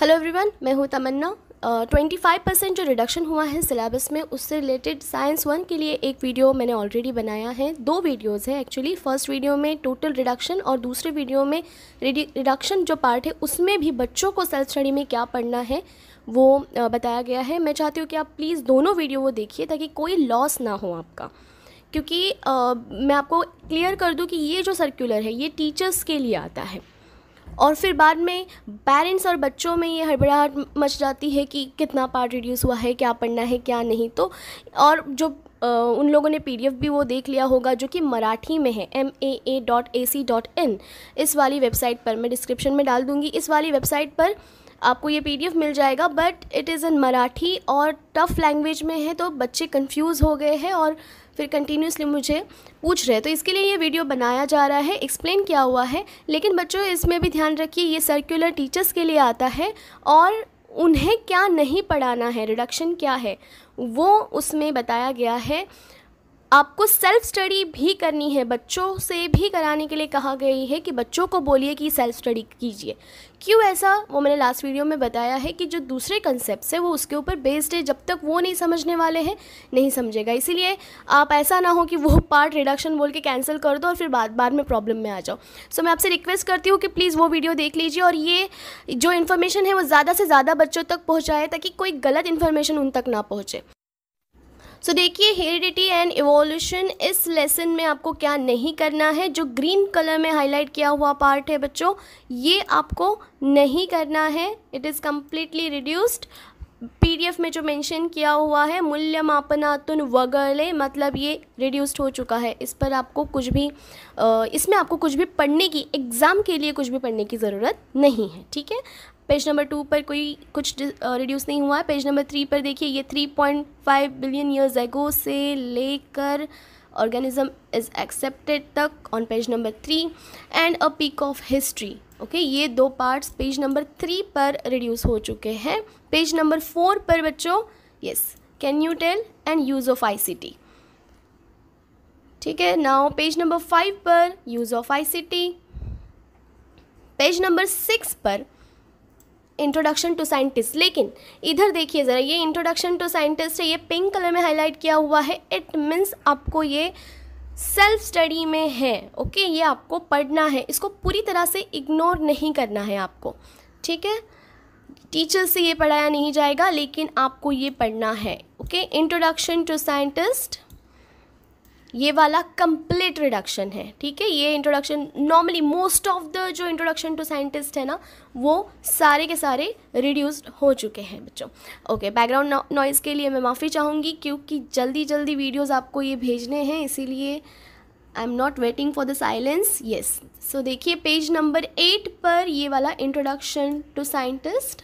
Hello everyone मैं हूँ Tamanna twenty five percent जो रिडक्शन हुआ है सिलेबस में उससे रिलेटेड साइंस वन के लिए एक वीडियो मैंने ऑलरेडी बनाया है दो वीडियोस हैं एक्चुअली फर्स्ट वीडियो में टोटल रिडक्शन और दूसरे वीडियो में रिडक्शन जो पार्ट है उसमें भी बच्चों को सेल्फ स्टडी में क्या पढ़ना है वो बताया गया है मैं चाहती हूँ कि आप प्लीज़ दोनों वीडियो वो देखिए ताकि कोई लॉस ना हो आपका क्योंकि आ, मैं आपको क्लियर कर दूँ कि ये जो सर्कुलर है ये टीचर्स के लिए आता है और फिर बाद में पेरेंट्स और बच्चों में ये हड़बड़ाहट मच जाती है कि कितना पार्ट रिड्यूस हुआ है क्या पढ़ना है क्या नहीं तो और जो आ, उन लोगों ने पी भी वो देख लिया होगा जो कि मराठी में है M A A dot A C dot in इस वाली वेबसाइट पर मैं डिस्क्रिप्शन में डाल दूँगी इस वाली वेबसाइट पर आपको ये पी मिल जाएगा but it is in Marathi और टफ़ लैंग्वेज में है तो बच्चे कंफ्यूज हो गए हैं और फिर कंटिन्यूसली मुझे पूछ रहे तो इसके लिए ये वीडियो बनाया जा रहा है एक्सप्लेन किया हुआ है लेकिन बच्चों इसमें भी ध्यान रखिए ये सर्कुलर टीचर्स के लिए आता है और उन्हें क्या नहीं पढ़ाना है रिडक्शन क्या है वो उसमें बताया गया है आपको सेल्फ स्टडी भी करनी है बच्चों से भी कराने के लिए कहा गई है कि बच्चों को बोलिए कि सेल्फ स्टडी कीजिए क्यों ऐसा वो मैंने लास्ट वीडियो में बताया है कि जो दूसरे कंसेप्ट है वो उसके ऊपर बेस्ड है जब तक वो नहीं समझने वाले हैं नहीं समझेगा इसीलिए आप ऐसा ना हो कि वो पार्ट रिडक्शन बोल के कैंसिल कर दो और फिर बाद बाद में प्रॉब्लम में आ जाओ सो so, मैं आपसे रिक्वेस्ट करती हूँ कि प्लीज़ वो वीडियो देख लीजिए और ये जो इन्फॉर्मेशन है वो ज़्यादा से ज़्यादा बच्चों तक पहुँचाए ताकि कोई गलत इन्फॉर्मेशन उन तक ना पहुँचे सो देखिए हेरिडिटी एंड इवोल्यूशन इस लेसन में आपको क्या नहीं करना है जो ग्रीन कलर में हाईलाइट किया हुआ पार्ट है बच्चों ये आपको नहीं करना है it is completely reduced PDF में जो मेंशन किया हुआ है मूल्य मापनातुन वगैरह मतलब ये रिड्यूस्ड हो चुका है इस पर आपको कुछ भी इसमें आपको कुछ भी पढ़ने की एग्ज़ाम के लिए कुछ भी पढ़ने की ज़रूरत नहीं है ठीक है पेज नंबर टू पर कोई कुछ रिड्यूस नहीं हुआ है पेज नंबर थ्री पर देखिए ये three point five billion years ago से लेकर ऑर्गेनिज्म इज एक्सेप्टेड तक on page number three and a peek of history okay ये दो पार्ट्स पेज नंबर थ्री पर रिड्यूस हो चुके हैं पेज नंबर फोर पर बच्चों yes can you tell and use of ICT ठीक है नाउ पेज नंबर फाइव पर use of ICT page number six पर इंट्रोडक्शन टू साइंटिस्ट लेकिन इधर देखिए ज़रा ये इंट्रोडक्शन टू साइंटिस्ट है ये पिंक कलर में हाईलाइट किया हुआ है इट मीन्स आपको ये सेल्फ स्टडी में है ओके ये आपको पढ़ना है इसको पूरी तरह से इग्नोर नहीं करना है आपको ठीक है टीचर से ये पढ़ाया नहीं जाएगा लेकिन आपको ये पढ़ना है ओके इंट्रोडक्शन टू साइंटिस्ट ये वाला कंप्लीट रिडक्शन है ठीक है ये introduction normally most of the जो इंट्रोडक्शन टू साइंटिस्ट है ना वो सारे के सारे रिड्यूस्ड हो चुके हैं बच्चों ओके बैकग्राउंड नॉइज़ के लिए मैं माफ़ी चाहूँगी क्योंकि जल्दी जल्दी वीडियोज़ आपको ये भेजने हैं इसीलिए I am not waiting for the silence yes so देखिए पेज नंबर एट पर ये वाला introduction to scientist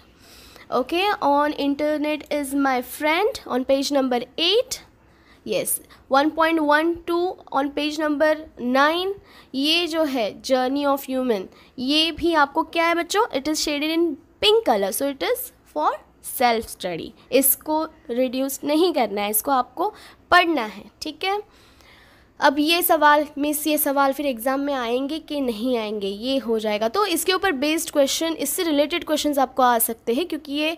okay on internet is my friend on page number eight yes 1.12 on page number nine ये जो है जर्नी ऑफ ह्यूमन ये भी आपको क्या है बच्चों it is shaded in pink colour so it is for self study इसको रिड्यूस नहीं करना है इसको आपको पढ़ना है ठीक है अब ये सवाल मिस ये सवाल फिर एग्ज़ाम में आएंगे कि नहीं आएंगे ये हो जाएगा तो इसके ऊपर बेस्ड क्वेश्चन इससे रिलेटेड क्वेश्चंस आपको आ सकते हैं क्योंकि ये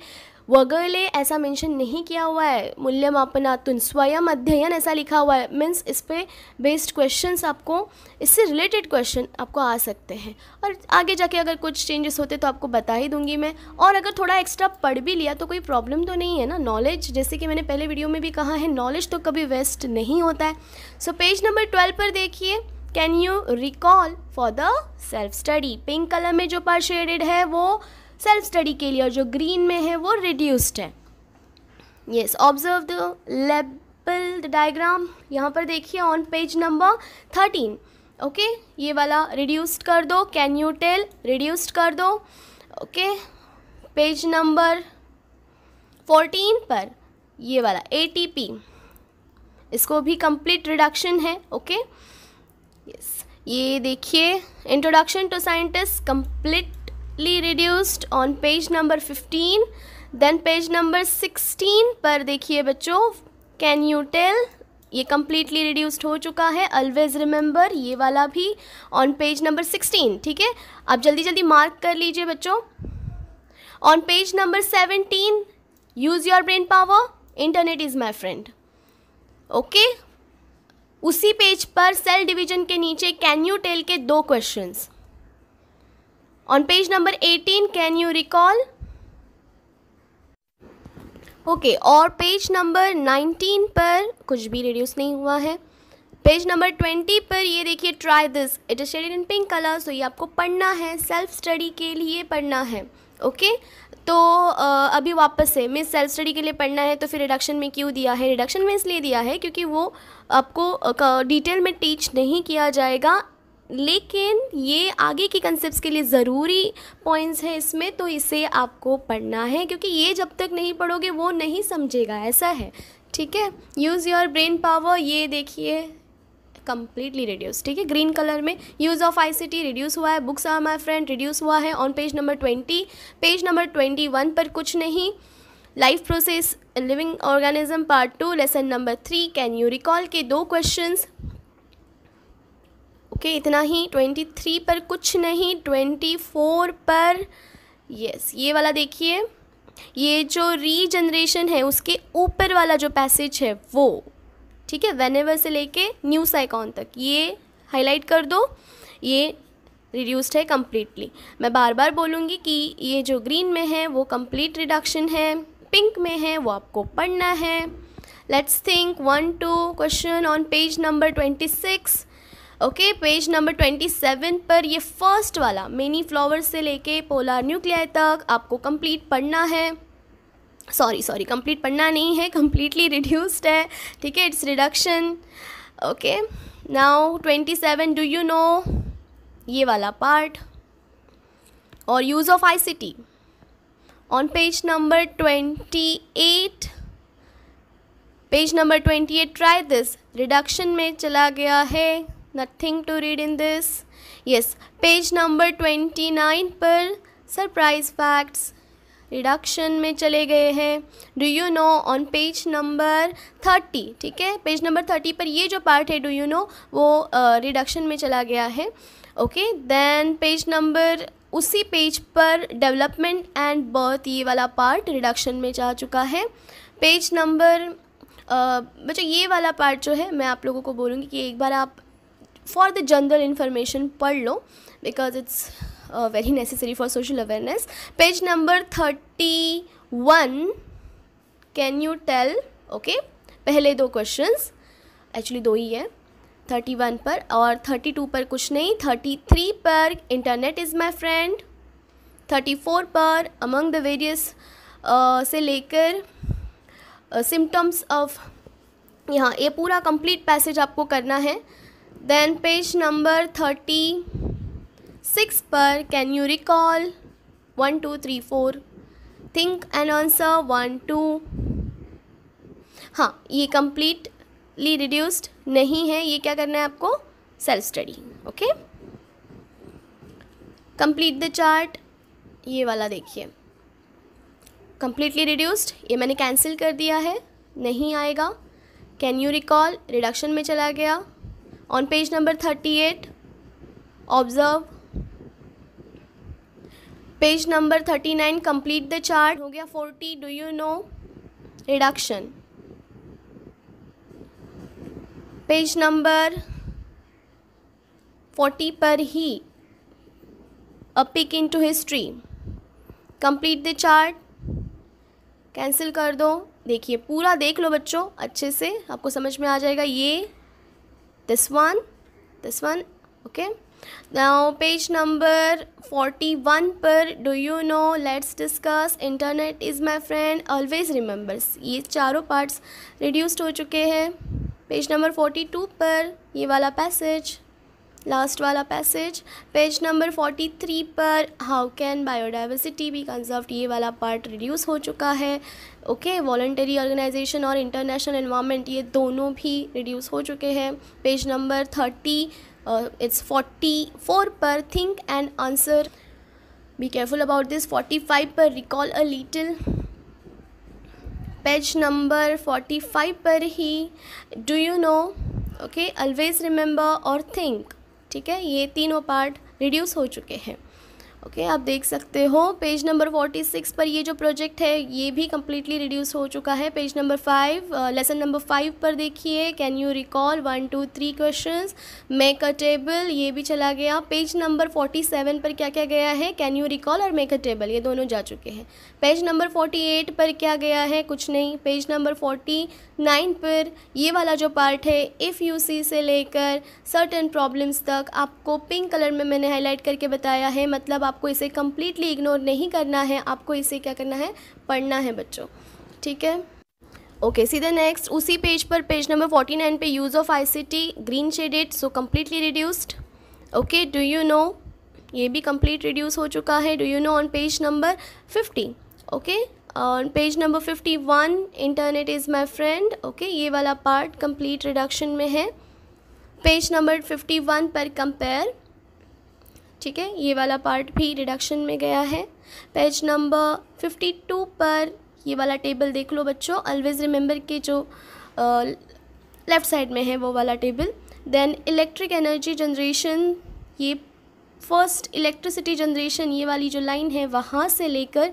वगैरह ऐसा मेंशन नहीं किया हुआ है मूल्यमापनातुन स्वयं अध्ययन ऐसा लिखा हुआ है मीन्स इस पर बेस्ड क्वेश्चन आपको इससे रिलेटेड क्वेश्चन आपको आ सकते हैं और आगे जाके अगर कुछ चेंजेस होते तो आपको बता ही दूंगी मैं और अगर थोड़ा एक्स्ट्रा पढ़ भी लिया तो कोई प्रॉब्लम तो नहीं है ना नॉलेज जैसे कि मैंने पहले वीडियो में भी कहा है नॉलेज तो कभी वेस्ट नहीं होता है सो पेज नंबर ट्वेल्व पर देखिए can you recall for the self study pink colour में जो पार्ट शेडेड है वो सेल्फ स्टडी के लिए और जो ग्रीन में है वो रिड्यूस्ड है yes observe the label the diagram यहाँ पर देखिए on page number thirteen okay ये वाला रिड्यूस्ड कर दो कैन यू टेल रिड्यूस्ड कर दो ओके पेज नंबर फोर्टीन पर ये वाला ए टी पी इसको भी कंप्लीट रिडक्शन है ओके यस ये देखिए introduction to scientist complete reduced on page number 15 then page number 16 पर देखिए बच्चों can you tell ये कम्प्लीटली रिड्यूस्ड हो चुका है अलवेज रिमेंबर ये वाला भी ऑन पेज नंबर 16 ठीक है आप जल्दी जल्दी मार्क कर लीजिए बच्चों on page number 17 use your brain power internet is my friend okay उसी पेज पर सेल डिवीजन के नीचे कैन यू टेल के दो questions On page number 18, can you recall? Okay okay, और पेज नंबर 19 पर कुछ भी रिड्यूस नहीं हुआ है पेज नंबर 20 पर ये देखिए try this it is shaded in pink colour so ये आपको पढ़ना है सेल्फ स्टडी के लिए पढ़ना है ओके okay? तो आ, अभी वापस से मिस सेल्फ स्टडी के लिए पढ़ना है तो फिर रिडक्शन में क्यों दिया है रिडक्शन में इसलिए दिया है क्योंकि वो आपको डिटेल में टीच नहीं किया जाएगा लेकिन ये आगे के कंसेप्ट के लिए ज़रूरी पॉइंट्स हैं इसमें तो इसे आपको पढ़ना है क्योंकि ये जब तक नहीं पढ़ोगे वो नहीं समझेगा ऐसा है ठीक है यूज़ योर ब्रेन पावर ये देखिए कम्प्लीटली रिड्यूस ठीक है ग्रीन कलर में use of I C T reduce हुआ है books are my friend reduce हुआ है on page number twenty page number twenty one पर कुछ नहीं life process living organism part two lesson number three can you recall के दो questions okay okay, इतना ही ट्वेंटी थ्री पर कुछ नहीं ट्वेंटी फोर पर यस ये वाला देखिए ये जो रीजनरेशन है उसके ऊपर वाला जो पैसेज है वो ठीक है वेनेवर से लेके न्यू साइकॉन तक ये हाईलाइट कर दो ये रिड्यूस्ड है कम्प्लीटली मैं बार बार बोलूँगी कि ये जो ग्रीन में है वो कम्प्लीट रिडक्शन है पिंक में है वो आपको पढ़ना है let's think one two question on page number twenty six okay page number twenty seven पर ये फर्स्ट वाला मिनी फ्लावर्स से लेके पोलर न्यूक्लियाई तक आपको कंप्लीट पढ़ना है सॉरी सॉरी कंप्लीट पढ़ना नहीं है कम्प्लीटली रिड्यूस्ड है ठीक है it's reduction okay now twenty seven do you know ये वाला पार्ट और use of I C T on page number twenty eight page number twenty eight try this reduction में चला गया है nothing to read in this yes page number twenty nine पर surprise facts reduction में चले गए हैं do you know on page number thirty ठीक है पेज नंबर थर्टी पर ये जो पार्ट है डू यू नो वो रिडक्शन uh, में चला गया है ओके देन पेज नंबर उसी पेज पर डेवलपमेंट एंड बर्थ ये वाला पार्ट रिडक्शन में जा चुका है पेज नंबर बच्चों ये वाला पार्ट जो है मैं आप लोगों को बोलूँगी कि एक बार आप फॉर द जनरल इन्फॉर्मेशन पढ़ लो because it's very necessary for social awareness page number thirty one can you tell okay पहले दो क्वेश्चंस एक्चुअली दो ही है थर्टी वन पर और थर्टी टू पर कुछ नहीं थर्टी थ्री पर internet is my friend thirty four पर अमंग द वेरियस से लेकर सिम्टम्स uh, ऑफ यहाँ ये पूरा कंप्लीट पैसेज आपको करना है पेज नंबर थर्टी सिक्स पर can you recall one two three four think and answer one two हाँ ये कम्प्लीटली रिड्यूस्ड नहीं है ये क्या करना है आपको self study okay complete the chart ये वाला देखिए कंप्लीटली रिड्यूस्ड ये मैंने कैंसिल कर दिया है नहीं आएगा कैन यू रिकॉल रिडक्शन में चला गया on page number 38 observe page number 39 complete the chart हो गया 40 do you know reduction page number 40 पर ही a peek into history complete the chart cancel कर दो देखिए पूरा देख लो बच्चों अच्छे से आपको समझ में आ जाएगा ये this one this one okay now page number 41 पर do you know let's discuss internet is my friend always remembers ye charo parts reduced ho chuke हैं page number 42 पर ye wala passage लास्ट वाला passage page number forty three पर how can biodiversity be conserve ये वाला part reduce हो चुका है okay voluntary organisation और इंटरनेशनल इन्वामेंट ये दोनों भी रिड्यूस हो चुके हैं page number thirty it's forty four पर think and answer be careful about this forty five पर recall a little page number forty five पर ही do you know okay always remember और थिंक ठीक है ये तीनों पार्ट रिड्यूस हो चुके हैं ओके आप देख सकते हो पेज नंबर फोर्टी सिक्स पर ये जो प्रोजेक्ट है ये भी कम्प्लीटली रिड्यूस हो चुका है page number five lesson number five पर देखिए can you recall one two three question make a table ये भी चला गया पेज नंबर फोर्टी सेवन पर क्या क्या गया है कैन यू रिकॉल और मेक अ टेबल ये दोनों जा चुके हैं पेज नंबर फोर्टी एट पर क्या गया है कुछ नहीं पेज नंबर फोर्टी नाइन पर ये वाला जो पार्ट है इफ़ यू सी से लेकर सर्टन प्रॉब्लम्स तक आपको पिंक कलर में मैंने हाईलाइट करके बताया है मतलब आप आपको इसे कम्प्लीटली इग्नोर नहीं करना है आपको इसे क्या करना है पढ़ना है बच्चों ठीक है ओके सीधे नेक्स्ट उसी पेज पर पेज नंबर फोर्टी नाइन पे use of T green shaded so completely reduced okay do you know ये भी कम्प्लीट रिड्यूस हो चुका है do you know on page number fifty okay on page number fifty one internet is my friend okay ये वाला part complete reduction में है page number fifty one पर कंपेयर ठीक है ये वाला पार्ट भी रिडक्शन में गया है पेज नंबर फिफ्टी टू पर ये वाला टेबल देख लो बच्चों ऑलवेज़ रिमेंबर के जो लेफ़्ट साइड में है वो वाला table then electric energy generation ये फर्स्ट इलेक्ट्रिसिटी जनरेशन ये वाली जो लाइन है वहाँ से लेकर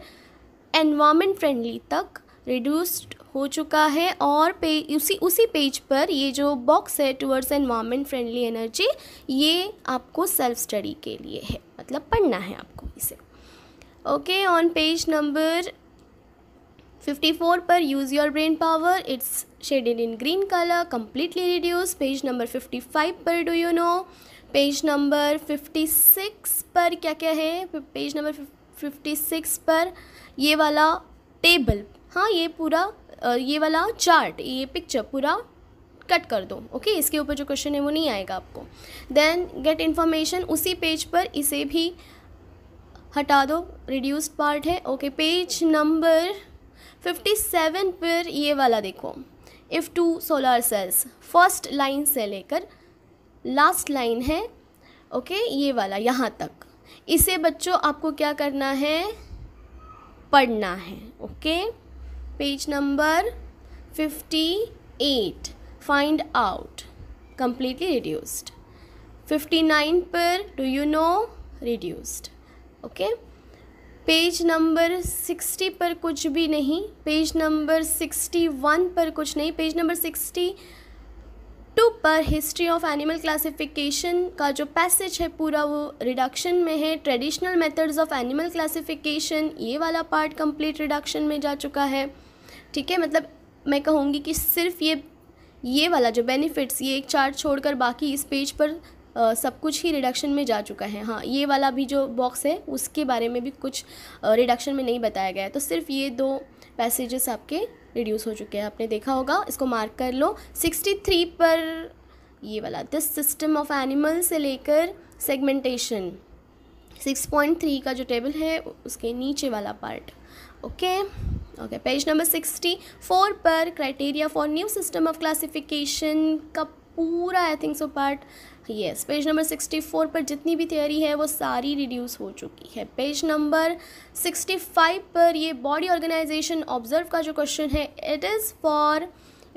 एनवामेंट फ्रेंडली तक रिड्यूस्ड हो चुका है और पे उसी उसी पेज पर ये जो बॉक्स है टुवर्ड्स एनवायरमेंट फ्रेंडली एनर्जी ये आपको सेल्फ स्टडी के लिए है मतलब पढ़ना है आपको इसे ओके ऑन पेज नंबर 54 पर use your brain power it's shaded in green colour completely reduce page number 55 पर do you know page number 56 पर क्या क्या है पेज नंबर 56 पर ये वाला टेबल हाँ ये पूरा ये वाला चार्ट ये पिक्चर पूरा कट कर दो ओके okay? इसके ऊपर जो क्वेश्चन है वो नहीं आएगा आपको देन गेट इन्फॉर्मेशन उसी पेज पर इसे भी हटा दो रिड्यूस्ड पार्ट है okay page number fifty seven पर ये वाला देखो if two solar cells first line से लेकर लास्ट लाइन है ओके okay? ये वाला यहाँ तक इसे बच्चों आपको क्या करना है पढ़ना है okay okay? Page number fifty eight find out completely reduced fifty nine पर do you know reduced okay page number sixty पर कुछ भी नहीं पेज नंबर सिक्सटी वन पर कुछ नहीं पेज नंबर सिक्सटी टू पर हिस्ट्री ऑफ एनिमल क्लासिफिकेशन का जो पैसेज है पूरा वो रिडक्शन में है traditional methods of animal classification ये वाला पार्ट कंप्लीट रिडक्शन में जा चुका है ठीक है मतलब मैं कहूँगी कि सिर्फ ये ये वाला जो बेनिफिट्स ये एक चार्ट छोड़कर बाकी इस पेज पर आ, सब कुछ ही रिडक्शन में जा चुका है हाँ ये वाला भी जो बॉक्स है उसके बारे में भी कुछ रिडक्शन में नहीं बताया गया है तो सिर्फ ये दो पैसेजेस आपके रिड्यूस हो चुके हैं आपने देखा होगा इसको मार्क कर लो सिक्सटी थ्री पर ये वाला दिस सिस्टम ऑफ एनिमल से लेकर सेगमेंटेशन सिक्स पॉइंट थ्री का जो टेबल है उसके नीचे वाला part okay okay? Okay page number sixty four पर criteria for new system of classification का पूरा I think so part yes page number sixty four पर जितनी भी थियोरी है वो सारी रिड्यूस हो चुकी है पेज नंबर सिक्सटी फाइव पर ये बॉडी ऑर्गेनाइजेशन ऑब्जर्व का जो क्वेश्चन है it is for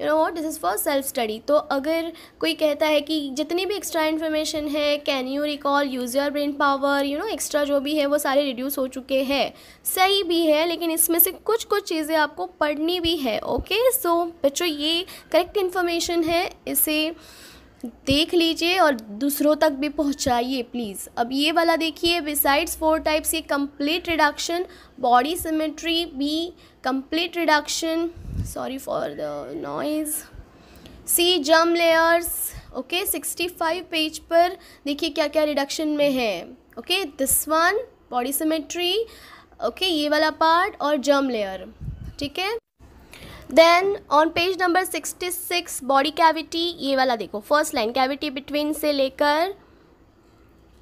you know what this is for self study तो अगर कोई कहता है कि जितनी भी एक्स्ट्रा इन्फॉर्मेशन है can you recall use your brain power you know extra जो भी है वो सारे रिड्यूस हो चुके हैं सही भी है लेकिन इसमें से कुछ कुछ चीज़ें आपको पढ़नी भी है ओके सो बच्चों ये करेक्ट इन्फॉर्मेशन है इसे देख लीजिए और दूसरों तक भी पहुंचाइए प्लीज़ अब ये वाला देखिए बिसाइड्स फोर टाइप्स ये complete reduction body symmetry B complete reduction sorry for the noise C germ layers okay sixty five page पर देखिए क्या क्या रिडक्शन में है okay this one body symmetry okay ये वाला पार्ट और जम लेयर ठीक है then on page number sixty six body cavity ये वाला देखो फर्स्ट लाइन कैविटी बिटवीन से लेकर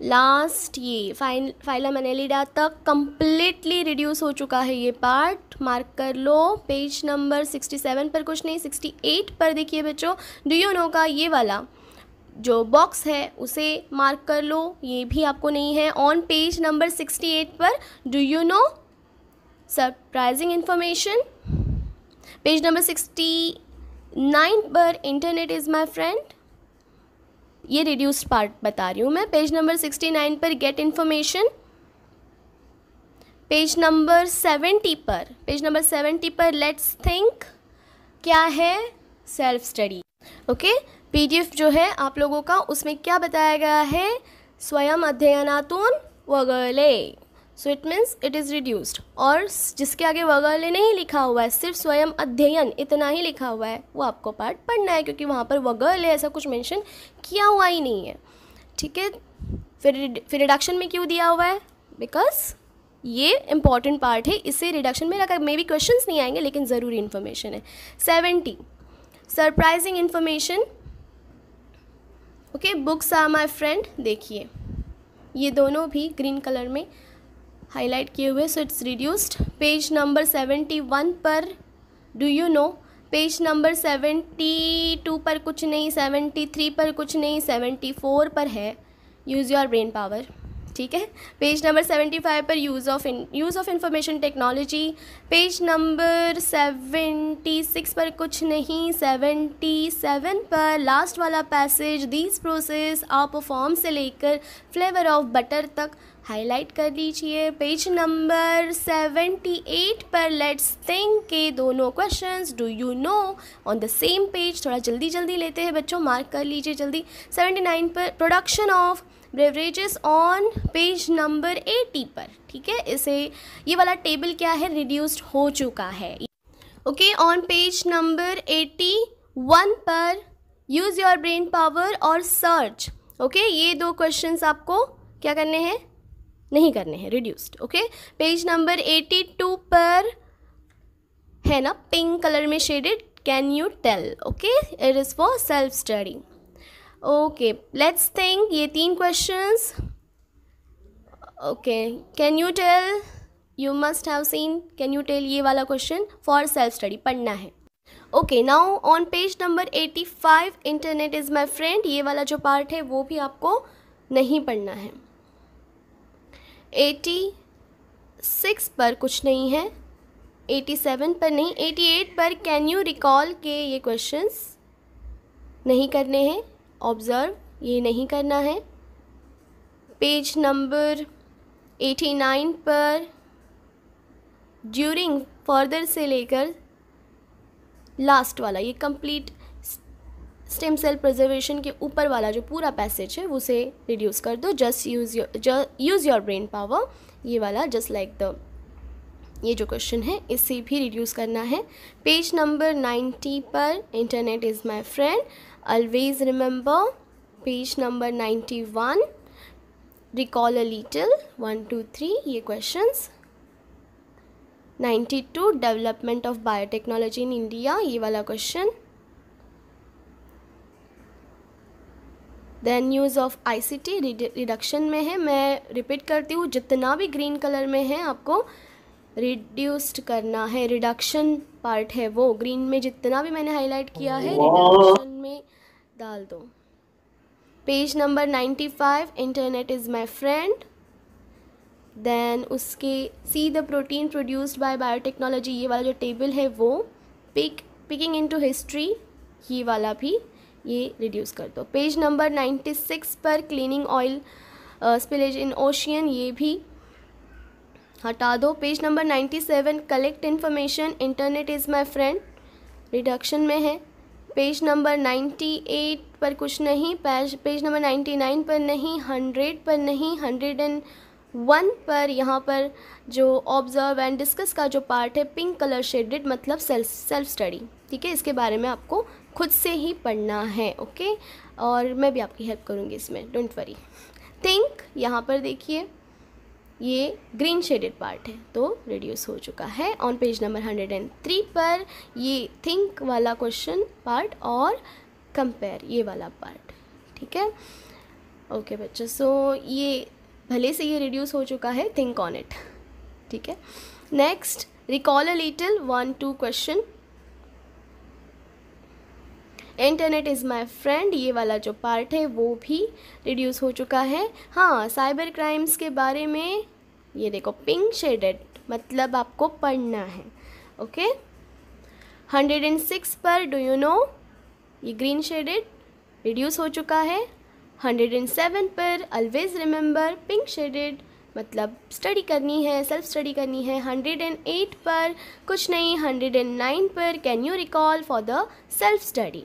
लास्ट ये फाइन फाइला मनेलिडा तक कम्प्लीटली रिड्यूस हो चुका है ये पार्ट मार्क कर लो पेज नंबर 67 पर कुछ नहीं 68 पर देखिए बच्चों डू यू नो का ये वाला जो बॉक्स है उसे मार्क कर लो ये भी आपको नहीं है ऑन पेज नंबर 68 पर do you know surprising information page number 69 पर इंटरनेट इज़ माई फ्रेंड ये रिड्यूस्ड पार्ट बता रही हूँ मैं पेज नंबर सिक्सटी नाइन पर get information page number seventy पर पेज नंबर सेवेंटी पर लेट्स थिंक क्या है सेल्फ स्टडी ओके पीडीएफ जो है आप लोगों का उसमें क्या बताया गया है स्वयं अध्ययनातून वगले so it means it is reduced और जिसके आगे वगैरह नहीं लिखा हुआ है सिर्फ स्वयं अध्ययन इतना ही लिखा हुआ है वो आपको पार्ट पढ़ना है क्योंकि वहाँ पर वगैरह ऐसा कुछ मेंशन किया हुआ ही नहीं है ठीक है फिर फिर रिडक्शन में क्यों दिया हुआ है बिकॉज ये इंपॉर्टेंट पार्ट है इसे रिडक्शन में रखा मे बी क्वेश्चन नहीं आएंगे लेकिन ज़रूरी इन्फॉर्मेशन है seventy surprising information okay books are my friend देखिए ये दोनों भी ग्रीन कलर में हाईलाइट किए हुए so it's reduced page number seventy one पर do you know page number seventy two पर कुछ नहीं सेवेंटी थ्री पर कुछ नहीं सेवेंटी फोर पर है यूज़ योर ब्रेन पावर ठीक है पेज नंबर सेवेंटी फाइव पर use of use of information technology page number seventy six पर कुछ नहीं सेवेंटी सेवन पर लास्ट वाला पैसेज दीज प्रोसेस आप फॉर्म से लेकर फ्लेवर ऑफ बटर तक हाईलाइट कर लीजिए पेज नंबर 78 पर लेट्स थिंक के दोनों questions do you know on the same page थोड़ा जल्दी जल्दी लेते हैं बच्चों मार्क कर लीजिए जल्दी 79 पर production of beverages on page number 80 पर ठीक है इसे ये वाला टेबल क्या है रिड्यूस्ड हो चुका है ओके ऑन पेज नंबर 81 पर यूज़ योर ब्रेन पावर और सर्च ओके ये दो क्वेश्चंस आपको क्या करने हैं नहीं करने हैं reduced okay page number eighty two पर है ना पिंक कलर में shaded can you tell okay it is for self study okay let's think ये तीन questions okay can you tell you must have seen can you tell ये वाला question for self study पढ़ना है okay now on page number eighty five internet is my friend ये वाला जो part है वो भी आपको नहीं पढ़ना है एटी सिक्स पर कुछ नहीं है एटी सेवन पर नहीं एटी एट पर कैन यू रिकॉल के ये क्वेश्चंस नहीं करने हैं ऑब्ज़र्व ये नहीं करना है पेज नंबर एटी नाइन पर ड्यूरिंग फर्दर से लेकर लास्ट वाला ये कंप्लीट स्टेम सेल प्रिजर्वेशन के ऊपर वाला जो पूरा पैसेज है उसे रिड्यूस कर दो just use your use your brain power ये वाला जस्ट लाइक द ये जो क्वेश्चन है इसे भी रिड्यूस करना है पेज नंबर नाइन्टी पर internet is my friend always remember page number ninety one recall a little one two three ये question ninety two development of biotechnology in India ये वाला question then use of ICT reduction में है मैं repeat करती हूँ जितना भी ग्रीन कलर में है आपको रिड्यूस्ड करना है रिडक्शन पार्ट है वो ग्रीन में जितना भी मैंने हाईलाइट किया है रिडक्शन में डाल दो page number ninety five internet is my friend then उसके see the protein produced by biotechnology ये वाला जो टेबल है वो पिक पिकिंग इनटू हिस्ट्री ये वाला भी ये रिड्यूस कर दो पेज नंबर 96 पर cleaning oil spillage in ocean ये भी हटा दो page number 97 collect information internet is my friend reduction में है पेज नंबर 98 पर कुछ नहीं पेज पेज नंबर 99 पर नहीं 100 पर नहीं 101 पर यहाँ पर जो ऑब्जर्व एंड डिस्कस का जो पार्ट है पिंक कलर शेडेड मतलब सेल्फ सेल्फ स्टडी ठीक है इसके बारे में आपको खुद से ही पढ़ना है ओके और मैं भी आपकी हेल्प करूँगी इसमें डोंट वरी थिंक यहाँ पर देखिए ये ग्रीन शेडेड पार्ट है तो रिड्यूस हो चुका है on page number hundred and three पर ये थिंक वाला क्वेश्चन पार्ट और कंपेयर ये वाला पार्ट ठीक है ओके बच्चों सो ये भले से ये रिड्यूस हो चुका है थिंक ऑन इट ठीक है next recall a little one two question internet is my friend ये वाला जो पार्ट है वो भी रिड्यूस हो चुका है हाँ साइबर क्राइम्स के बारे में ये देखो पिंक शेडेड मतलब आपको पढ़ना है ओके हंड्रेड एंड सिक्स पर डू यू नो ये ग्रीन शेडेड रिड्यूस हो चुका है हंड्रेड एंड सेवन पर अलवेज रिमेंबर पिंक शेडेड मतलब स्टडी करनी है सेल्फ स्टडी करनी है हंड्रेड एंड एट पर कुछ नहीं हंड्रेड एंड नाइन पर can you recall for the self study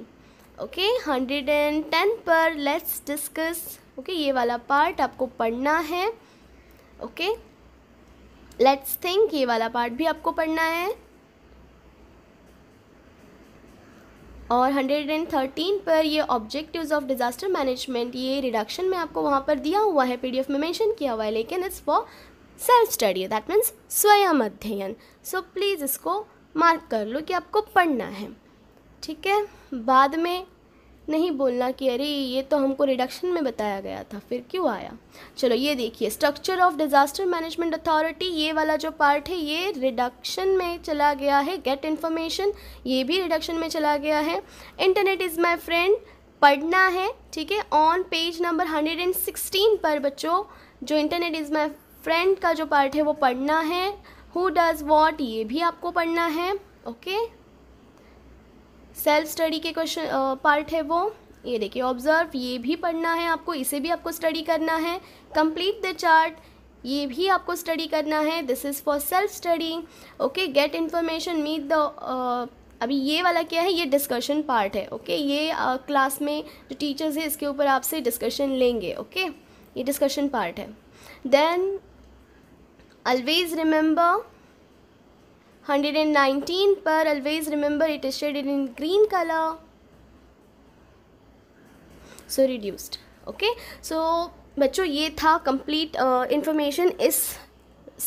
okay hundred and ten पर लेट्स डिस्कस ओके ये वाला पार्ट आपको पढ़ना है ओके लेट्स थिंक ये वाला पार्ट भी आपको पढ़ना है और हंड्रेड एंड थर्टीन पर ये ऑब्जेक्टिव्स ऑफ डिज़ास्टर मैनेजमेंट ये रिडक्शन में आपको वहाँ पर दिया हुआ है पीडीएफ में मेंशन किया हुआ है लेकिन it's for self study that means स्वयं अध्ययन सो प्लीज़ इसको मार्क कर लो कि आपको पढ़ना है ठीक है बाद में नहीं बोलना कि अरे ये तो हमको रिडक्शन में बताया गया था फिर क्यों आया चलो ये देखिए structure of disaster management authority ये वाला जो पार्ट है ये रिडक्शन में चला गया है गेट इन्फॉर्मेशन ये भी रिडक्शन में चला गया है इंटरनेट इज़ माई फ्रेंड पढ़ना है ठीक है on page number hundred and sixteen पर बच्चों जो इंटरनेट इज़ माई फ्रेंड का जो पार्ट है वो पढ़ना है हु डज़ वॉट ये भी आपको पढ़ना है ओके okay? सेल्फ स्टडी के क्वेश्चन पार्ट है वो ये देखिए ऑब्जर्व ये भी पढ़ना है आपको इसे भी आपको स्टडी करना है कंप्लीट द चार्ट ये भी आपको स्टडी करना है this is for self study okay get information meet the अभी ये वाला क्या है ये डिस्कशन पार्ट है ओके okay? ये क्लास uh, में जो टीचर्स है इसके ऊपर आपसे डिस्कशन लेंगे ओके okay? ये डिस्कशन पार्ट है देन ऑलवेज रिमेंबर 119 पर always remember it is shaded in green colour so reduced okay so बच्चों ये था कंप्लीट इन्फॉर्मेशन uh, इस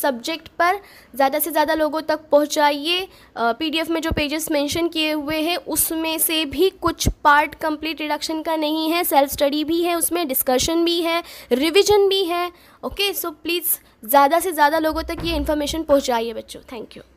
सब्जेक्ट पर ज़्यादा से ज़्यादा लोगों तक पहुँचाइए पीडीएफ uh, में जो पेजेस मेंशन किए हुए हैं उसमें से भी कुछ पार्ट कंप्लीट रिडक्शन का नहीं है सेल्फ स्टडी भी है उसमें डिस्कशन भी है रिवीजन भी है ओके सो प्लीज़ ज़्यादा से ज़्यादा लोगों तक ये इन्फॉर्मेशन पहुँचाइए बच्चों थैंक यू